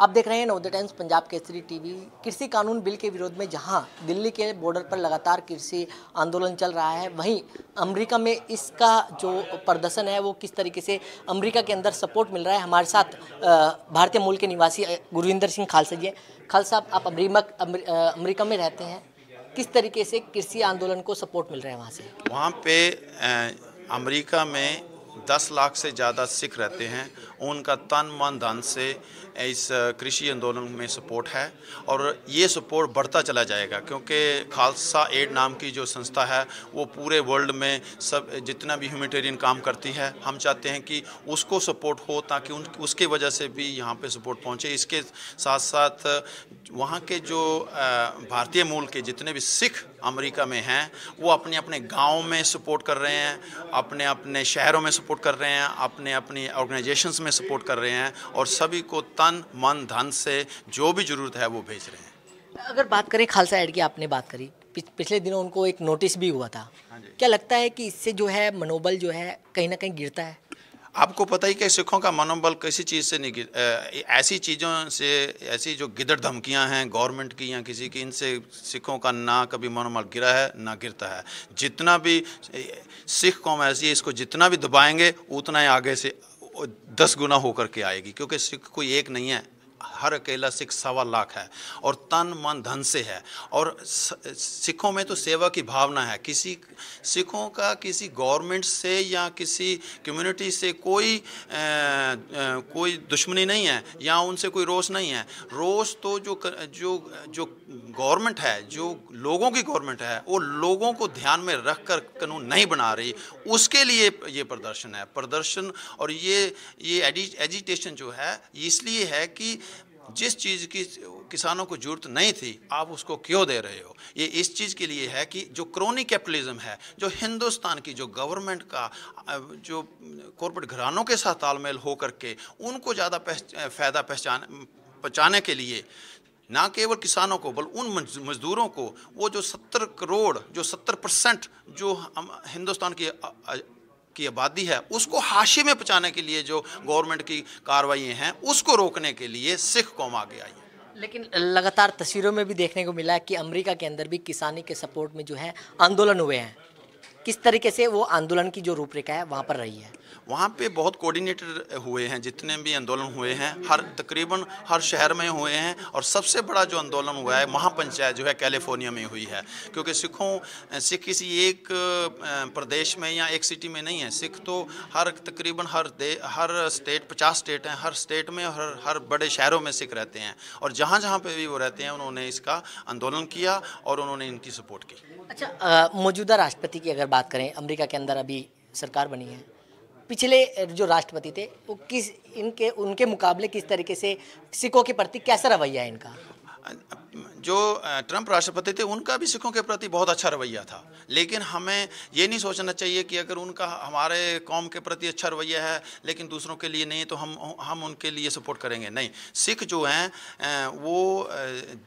आप देख रहे हैं नवोदय टाइम्स पंजाब केसरी टीवी कृषि कानून बिल के विरोध में जहां दिल्ली के बॉर्डर पर लगातार कृषि आंदोलन चल रहा है वहीं अमेरिका में इसका जो प्रदर्शन है वो किस तरीके से अमेरिका के अंदर सपोर्ट मिल रहा है हमारे साथ भारतीय मूल के निवासी गुरविंदर सिंह खालसा जी खालसा आप अमरीका में रहते हैं किस तरीके से कृषि आंदोलन को सपोर्ट मिल रहा है वहाँ से वहाँ पे अमरीका में दस लाख से ज़्यादा सिख रहते हैं उनका तन मन धन से इस कृषि आंदोलन में सपोर्ट है और ये सपोर्ट बढ़ता चला जाएगा क्योंकि खालसा एड नाम की जो संस्था है वो पूरे वर्ल्ड में सब जितना भी ह्यूमिटेरियन काम करती है हम चाहते हैं कि उसको सपोर्ट हो ताकि उन उसके वजह से भी यहाँ पे सपोर्ट पहुँचे इसके साथ साथ वहाँ के जो भारतीय मूल के जितने भी सिख अमरीका में हैं वो अपने अपने गाँव में सपोर्ट कर रहे हैं अपने अपने शहरों में सपोर्ट सपोर्ट कर रहे हैं अपने अपनी ऑर्गेनाइजेशंस में सपोर्ट कर रहे हैं और सभी को तन मन धन से जो भी ज़रूरत है वो भेज रहे हैं अगर बात करें खालसा एड की आपने बात करी पिछले दिनों उनको एक नोटिस भी हुआ था हाँ क्या लगता है कि इससे जो है मनोबल जो है कहीं ना कहीं गिरता है आपको पता ही कि सिखों का मनोबल किसी चीज़ से नहीं ऐसी चीज़ों से ऐसी जो गिदड़ धमकियां हैं गवर्नमेंट की या किसी की इनसे सिखों का ना कभी मनोबल गिरा है ना गिरता है जितना भी सिख कौम ऐसी है इसको जितना भी दबाएंगे उतना ही आगे से दस गुना होकर के आएगी क्योंकि सिख कोई एक नहीं है हर अकेला सिख सवा लाख है और तन मन धन से है और सिखों में तो सेवा की भावना है किसी सिखों का किसी गवर्नमेंट से या किसी कम्युनिटी से कोई ए, ए, कोई दुश्मनी नहीं है या उनसे कोई रोष नहीं है रोष तो जो जो जो गवर्नमेंट है जो लोगों की गवर्नमेंट है वो लोगों को ध्यान में रख कर कानून नहीं बना रही उसके लिए ये प्रदर्शन है प्रदर्शन और ये ये एजिटेशन जो है इसलिए है कि जिस चीज़ की किसानों को जरूरत नहीं थी आप उसको क्यों दे रहे हो ये इस चीज़ के लिए है कि जो क्रोनी कैपिटलिज्म है जो हिंदुस्तान की जो गवर्नमेंट का जो कॉरपोरेट घरानों के साथ तालमेल हो करके उनको ज़्यादा फ़ायदा पहचान पहुँचाने के लिए ना केवल किसानों को बल्कि उन मजदूरों को वो जो सत्तर करोड़ जो सत्तर परसेंट जो हम हिंदुस्तान की की आबादी है उसको हाशिए में पहुँचाने के लिए जो गवर्नमेंट की कार्रवाई हैं उसको रोकने के लिए सिख कौम आगे आई है लेकिन लगातार तस्वीरों में भी देखने को मिला है कि अमेरिका के अंदर भी किसानी के सपोर्ट में जो है आंदोलन हुए हैं किस तरीके से वो आंदोलन की जो रूपरेखा है वहाँ पर रही है वहाँ पे बहुत कोऑर्डिनेटर हुए हैं जितने भी आंदोलन हुए हैं हर तकरीबन हर शहर में हुए हैं और सबसे बड़ा जो आंदोलन हुआ है महापंचायत जो है कैलिफोर्निया में हुई है क्योंकि सिखों सिख किसी एक प्रदेश में या एक सिटी में नहीं है सिख तो हर तकरीबन हर दे हर स्टेट पचास स्टेट हैं हर स्टेट में हर हर बड़े शहरों में सिख रहते हैं और जहाँ जहाँ पर भी वो रहते हैं उन्होंने इसका आंदोलन किया और उन्होंने इनकी सपोर्ट की अच्छा मौजूदा राष्ट्रपति की अगर बात करें अमरीका के अंदर अभी सरकार बनी है पिछले जो राष्ट्रपति थे वो किस इनके उनके मुकाबले किस तरीके से सिखों के प्रति कैसा रवैया है इनका जो ट्रंप राष्ट्रपति थे उनका भी सिखों के प्रति बहुत अच्छा रवैया था लेकिन हमें ये नहीं सोचना चाहिए कि अगर उनका हमारे कौम के प्रति अच्छा रवैया है लेकिन दूसरों के लिए नहीं तो हम हम उनके लिए सपोर्ट करेंगे नहीं सिख जो हैं वो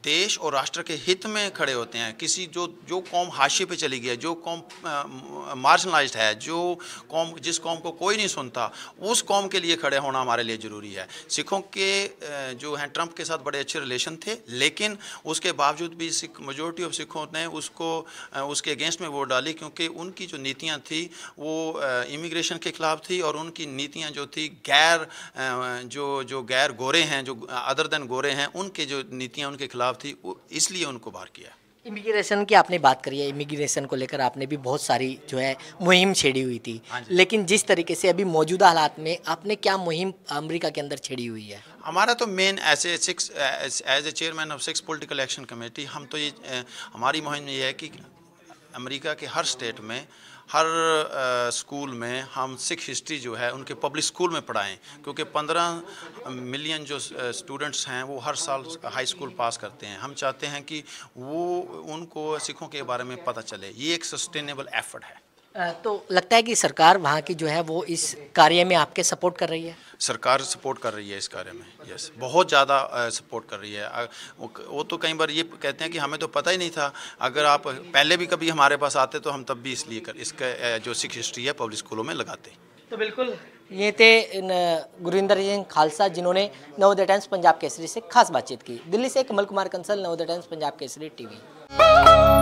देश और राष्ट्र के हित में खड़े होते हैं किसी जो जो कौम हाशिए पर चली गई है जो कौम मार्शलाइज है जो कौम जिस कौम को कोई नहीं सुनता उस कौम के लिए खड़े होना हमारे लिए ज़रूरी है सिखों के जो हैं ट्रंप के साथ बड़े अच्छे रिलेशन थे लेकिन उसके बावजूद भी सिख मजोरिटी ऑफ सिखों ने उसको उसके अगेंस्ट में वोट डाली क्योंकि उनकी जो नीतियाँ थी वो इमिग्रेशन के ख़िलाफ़ थी और उनकी नीतियाँ जो थी गैर जो जो गैर गोरे हैं जो अदर देन गोरे हैं उनके जो नीतियाँ उनके खिलाफ थी इसलिए उनको बाहर किया इमिग्रेशन की आपने बात करी है इमिग्रेशन को लेकर आपने भी बहुत सारी जो है मुहिम छेड़ी हुई थी हाँ लेकिन जिस तरीके से अभी मौजूदा हालात में आपने क्या मुहिम अमेरिका के अंदर छेड़ी हुई है हमारा तो मेन ऐसे six as a chairman of six political action committee हम तो ये हमारी मुहिम ये है कि अमेरिका के हर स्टेट में हर स्कूल में हम सिख हिस्ट्री जो है उनके पब्लिक स्कूल में पढ़ाएं क्योंकि 15 मिलियन जो स्टूडेंट्स हैं वो हर साल हाई स्कूल पास करते हैं हम चाहते हैं कि वो उनको सिखों के बारे में पता चले ये एक सस्टेनेबल एफर्ट है तो लगता है कि सरकार वहाँ की जो है वो इस कार्य में आपके सपोर्ट कर रही है सरकार सपोर्ट कर रही है इस कार्य में यस बहुत ज़्यादा सपोर्ट कर रही है वो तो कई बार ये कहते हैं कि हमें तो पता ही नहीं था अगर आप पहले भी कभी हमारे पास आते तो हम तब भी इसलिए कर इसके जो सिख हिस्ट्री है पब्लिक स्कूलों में लगाते तो बिल्कुल ये थे गुरिंदर सिंह खालसा जिन्होंने नवोदय टाइम्स पंजाब केसरी से खास बातचीत की दिल्ली से कमल कुमार कंसल नवोदय टाइम्स पंजाब केसरी टीवी